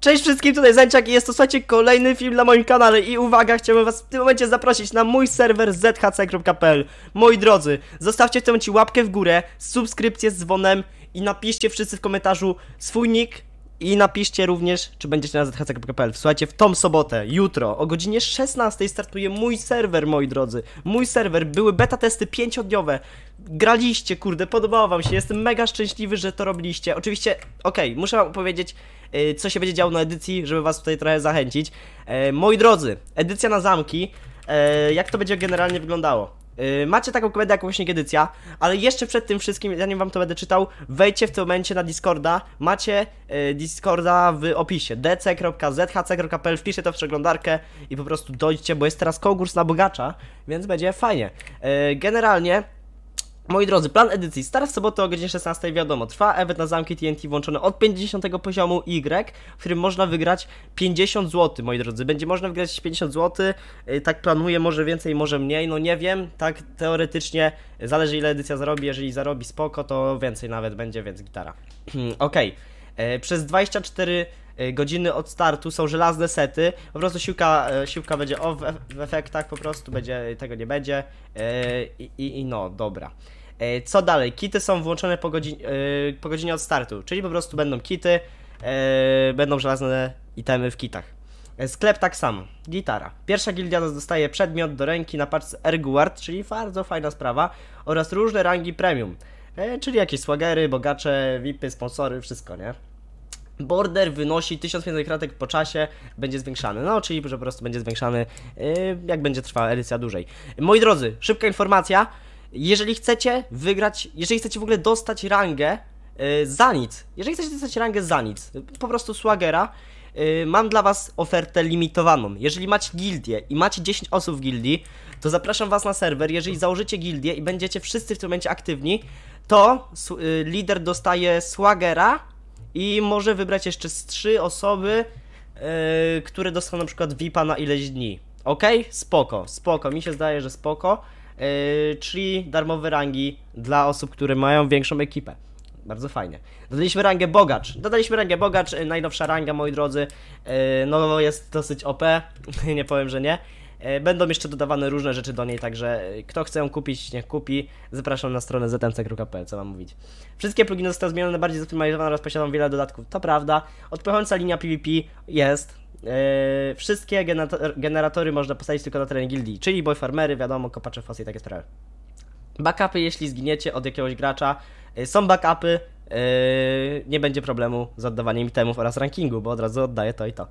Cześć wszystkim, tutaj Zęciak i jest to, słuchajcie, kolejny film na moim kanale i uwaga, chciałbym was w tym momencie zaprosić na mój serwer zhc.pl Moi drodzy, zostawcie w tym momencie łapkę w górę, subskrypcję z dzwonem i napiszcie wszyscy w komentarzu swój nick, i napiszcie również, czy będziecie na zhc.pl. Słuchajcie, w tą sobotę, jutro, o godzinie 16 startuje mój serwer, moi drodzy. Mój serwer, były beta testy pięciodniowe. Graliście, kurde, podobało wam się, jestem mega szczęśliwy, że to robiliście. Oczywiście, okej, okay, muszę wam powiedzieć, yy, co się będzie działo na edycji, żeby was tutaj trochę zachęcić. Yy, moi drodzy, edycja na zamki, yy, jak to będzie generalnie wyglądało? Y, macie taką komendę jak właśnie edycja, ale jeszcze przed tym wszystkim, zanim wam to będę czytał, wejdźcie w tym momencie na Discorda. Macie y, Discorda w opisie dc.zhc.pl, wpiszcie to w przeglądarkę i po prostu dojdźcie, bo jest teraz konkurs na bogacza, więc będzie fajnie. Y, generalnie Moi drodzy, plan edycji Star w sobotę o godzinie 16 wiadomo, trwa event na zamki TNT włączony od 50 poziomu Y, w którym można wygrać 50 zł, moi drodzy. Będzie można wygrać 50 zł, y, tak planuję, może więcej, może mniej, no nie wiem, tak teoretycznie zależy ile edycja zarobi, jeżeli zarobi spoko, to więcej nawet będzie, więc gitara. Okej, okay. przez 24 E, godziny od startu są żelazne sety. Po prostu siłka, e, siłka będzie o w efektach, po prostu będzie, tego nie będzie. E, I, i, i no, dobra. Co dalej? Kity są włączone po, godzinie, po godzinie od startu, czyli po prostu będą kity, będą żelazne itemy w kitach. Sklep tak samo. Gitara. Pierwsza gildia dostaje przedmiot do ręki na paczce Erguard, czyli bardzo fajna sprawa, oraz różne rangi premium, czyli jakieś swagery, bogacze, VIPy, sponsory, wszystko, nie? Border wynosi 1500 kratek po czasie, będzie zwiększany. No, czyli że po prostu będzie zwiększany, yy, jak będzie trwała edycja dłużej. Moi drodzy, szybka informacja. Jeżeli chcecie wygrać, jeżeli chcecie w ogóle dostać rangę yy, za nic, jeżeli chcecie dostać rangę za nic, po prostu swagera, yy, mam dla Was ofertę limitowaną. Jeżeli macie gildię i macie 10 osób w gildii, to zapraszam Was na serwer. Jeżeli założycie gildię i będziecie wszyscy w tym momencie aktywni, to lider dostaje swagera i może wybrać jeszcze z trzy osoby, yy, które dostaną na przykład VIP-a na ileś dni. Ok? Spoko, spoko, mi się zdaje, że spoko. Yy, czyli darmowe rangi dla osób, które mają większą ekipę. Bardzo fajnie. Dodaliśmy rangę bogacz. Dodaliśmy rangę bogacz, e, najnowsza ranga, moi drodzy. Yy, no, jest dosyć OP, nie powiem, że nie. E, będą jeszcze dodawane różne rzeczy do niej, także e, kto chce ją kupić, niech kupi. Zapraszam na stronę zmc.pl, co mam mówić. Wszystkie pluginy zostały zmienione, bardziej zoptymalizowane oraz posiadają wiele dodatków. To prawda. Odpychająca linia PvP jest, Yy, wszystkie generatory można postawić tylko na terenie gildii, czyli boy farmery, wiadomo, kopacze fosy i takie sprawy. Backupy, jeśli zginiecie od jakiegoś gracza, yy, są backupy, yy, nie będzie problemu z oddawaniem itemów oraz rankingu, bo od razu oddaję to i to.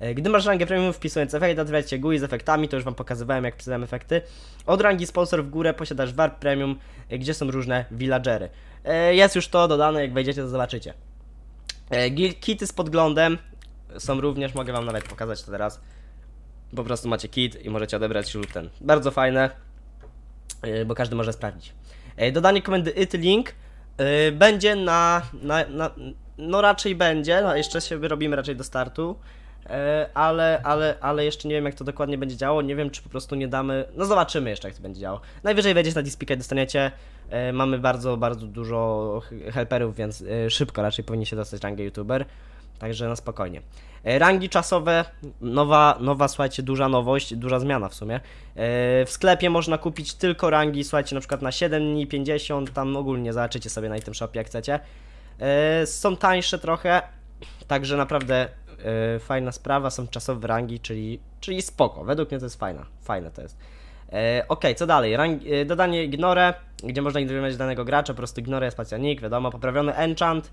E, gdy masz rangę premium, wpisując efekt, otwierać się GUI z efektami, to już Wam pokazywałem, jak wpisałem efekty. Od rangi sponsor w górę posiadasz warp premium, e, gdzie są różne villagery. E, jest już to dodane, jak wejdziecie to zobaczycie. Kity z podglądem są również, mogę Wam nawet pokazać to teraz. Po prostu macie kit i możecie odebrać lub ten. Bardzo fajne, bo każdy może sprawdzić. Dodanie komendy it link będzie na, na, na no raczej będzie, no jeszcze się wyrobimy raczej do startu. E, ale, ale, ale jeszcze nie wiem jak to dokładnie będzie działo, nie wiem czy po prostu nie damy, no zobaczymy jeszcze jak to będzie działo. Najwyżej wejdziecie na Dispika i dostaniecie, e, mamy bardzo, bardzo dużo helperów, więc e, szybko raczej powinni się dostać rangę YouTuber, także na spokojnie. Rangi czasowe, nowa, nowa, słuchajcie, duża nowość, duża zmiana w sumie. W sklepie można kupić tylko rangi, słuchajcie, na przykład na 7 dni, 50, tam ogólnie zobaczycie sobie na item shopie jak chcecie. Są tańsze trochę, także naprawdę E, fajna sprawa, są czasowe rangi, czyli, czyli spoko. Według mnie to jest fajna, fajne to jest. E, ok, co dalej? Rang, e, dodanie ignore, gdzie można ignorować danego gracza, po prostu ignore spacja nick, wiadomo, poprawiony enchant,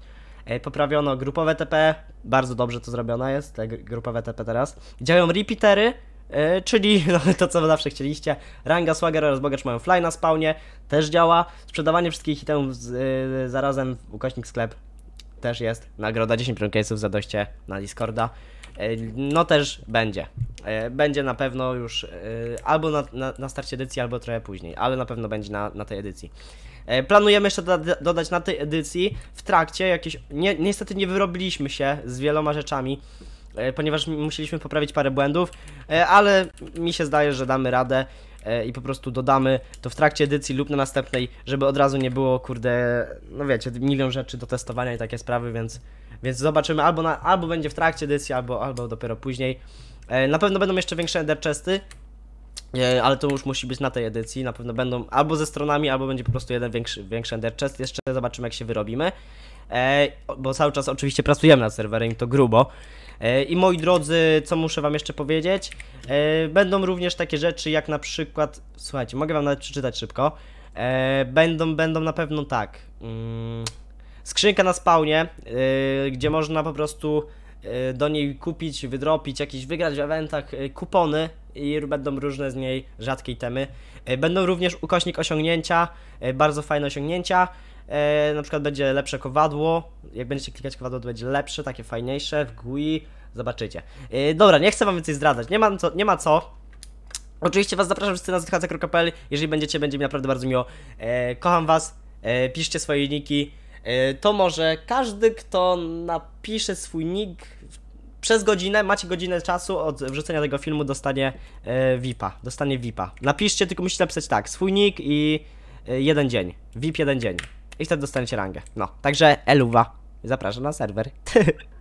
poprawiono grupowe TP, bardzo dobrze to zrobione jest, te grupowe TP teraz. Działają repeatery, czyli no, to, co zawsze chcieliście. Ranga, Swagger oraz Bogacz mają fly na spawnie, też działa. Sprzedawanie wszystkich itemów z, zarazem, ukośnik sklep, też jest nagroda 10 prionkejsów za dojście na Discorda. E, no też będzie. E, będzie na pewno już e, albo na, na, na starcie edycji, albo trochę później, ale na pewno będzie na, na tej edycji. Planujemy jeszcze do, dodać na tej edycji w trakcie jakieś. Nie, niestety nie wyrobiliśmy się z wieloma rzeczami, ponieważ musieliśmy poprawić parę błędów, ale mi się zdaje, że damy radę. E, i po prostu dodamy to w trakcie edycji lub na następnej, żeby od razu nie było, kurde, no wiecie, milion rzeczy do testowania i takie sprawy, więc, więc zobaczymy, albo, na, albo będzie w trakcie edycji, albo, albo dopiero później. E, na pewno będą jeszcze większe ender chesty, e, ale to już musi być na tej edycji, na pewno będą albo ze stronami, albo będzie po prostu jeden większy, większy ender chest, jeszcze zobaczymy jak się wyrobimy. bo cały czas oczywiście pracujemy nad serwerem i to grubo. E, I moi drodzy, co muszę wam jeszcze powiedzieć? E, będą również takie rzeczy jak na przykład... Słuchajcie, mogę wam nawet przeczytać szybko. E, będą, będą na pewno tak... Mm, skrzynka na spawnie, gdzie można po prostu do niej kupić, wydropić, jakieś wygrać w eventach kupony i będą różne z niej rzadkie temy. Będą również ukośnik osiągnięcia, bardzo fajne osiągnięcia. E, na przykład będzie lepsze kowadło, jak będziecie klikać kowadło to będzie lepsze, takie fajniejsze w GUI, zobaczycie. E, dobra, nie chcę wam więcej zdradzać, nie ma co, nie ma co. Oczywiście was zapraszam wszyscy na zhc.pl, jeżeli będziecie, będzie mi naprawdę bardzo miło. E, kocham was, e, piszcie swoje niki. E, to może każdy, kto napisze swój nick przez godzinę, macie godzinę czasu od wrzucenia tego filmu, dostanie e, VIPa. Dostanie VIPa. Napiszcie, tylko musicie napisać tak, swój nick i e, jeden dzień. VIP jeden dzień i wtedy dostaniecie rangę. No, także Eluwa, zapraszam na serwer.